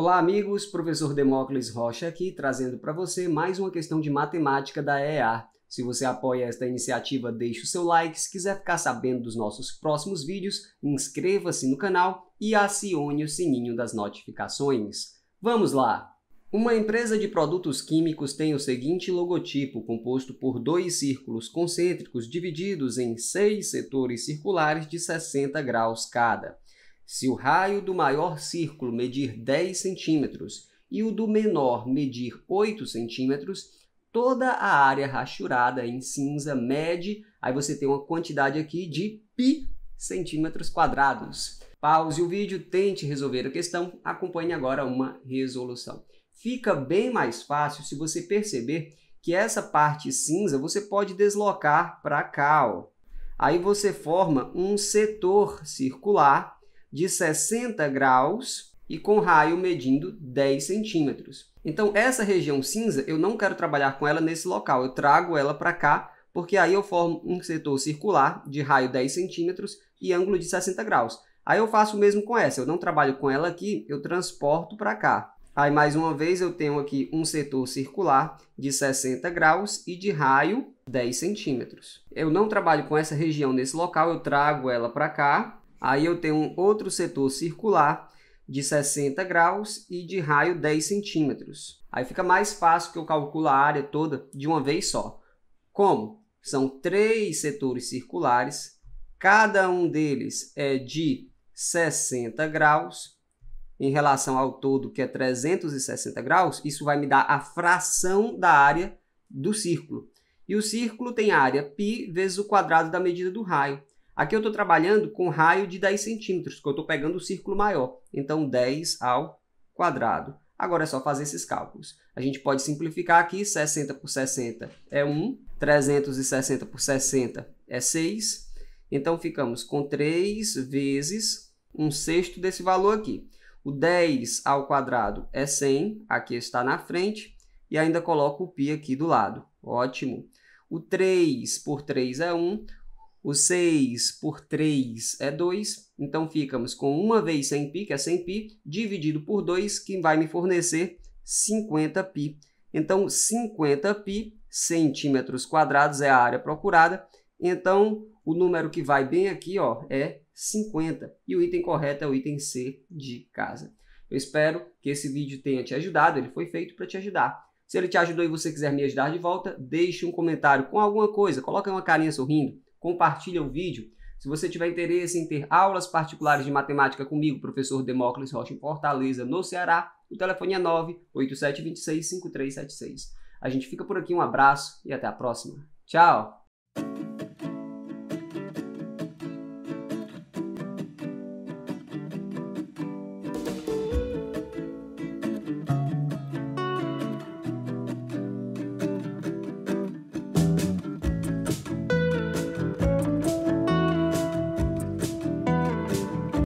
Olá, amigos. Professor Demócles Rocha aqui, trazendo para você mais uma questão de matemática da EA. Se você apoia esta iniciativa, deixe o seu like. Se quiser ficar sabendo dos nossos próximos vídeos, inscreva-se no canal e acione o sininho das notificações. Vamos lá! Uma empresa de produtos químicos tem o seguinte logotipo, composto por dois círculos concêntricos divididos em seis setores circulares de 60 graus cada. Se o raio do maior círculo medir 10 centímetros e o do menor medir 8 centímetros, toda a área rachurada em cinza mede, aí você tem uma quantidade aqui de pi centímetros quadrados. Pause o vídeo, tente resolver a questão, acompanhe agora uma resolução. Fica bem mais fácil se você perceber que essa parte cinza você pode deslocar para cá. Ó. Aí você forma um setor circular de 60 graus e com raio medindo 10 centímetros. Então, essa região cinza, eu não quero trabalhar com ela nesse local, eu trago ela para cá, porque aí eu formo um setor circular de raio 10 centímetros e ângulo de 60 graus. Aí eu faço o mesmo com essa, eu não trabalho com ela aqui, eu transporto para cá. Aí, mais uma vez, eu tenho aqui um setor circular de 60 graus e de raio 10 centímetros. Eu não trabalho com essa região nesse local, eu trago ela para cá. Aí eu tenho um outro setor circular de 60 graus e de raio 10 centímetros. Aí fica mais fácil que eu calculo a área toda de uma vez só. Como? São três setores circulares, cada um deles é de 60 graus em relação ao todo, que é 360 graus, isso vai me dar a fração da área do círculo. E o círculo tem área π vezes o quadrado da medida do raio. Aqui eu estou trabalhando com raio de 10 centímetros, porque eu estou pegando o círculo maior. Então, 10 ao quadrado. Agora é só fazer esses cálculos. A gente pode simplificar aqui, 60 por 60 é 1, 360 por 60 é 6. Então, ficamos com 3 vezes 1 sexto desse valor aqui. O 10 ao quadrado é 100, aqui está na frente, e ainda coloco o π aqui do lado. Ótimo. O 3 por 3 é 1, o 6 por 3 é 2, então ficamos com 1 vez 100π, que é 100π, dividido por 2, que vai me fornecer 50π. Então, 50π centímetros quadrados é a área procurada. Então, o número que vai bem aqui ó, é 50. E o item correto é o item C de casa. Eu espero que esse vídeo tenha te ajudado, ele foi feito para te ajudar. Se ele te ajudou e você quiser me ajudar de volta, deixe um comentário com alguma coisa, coloque uma carinha sorrindo, compartilha o vídeo. Se você tiver interesse em ter aulas particulares de matemática comigo, professor Demócles Rocha, em Fortaleza, no Ceará, o telefone é 5376 A gente fica por aqui, um abraço e até a próxima. Tchau!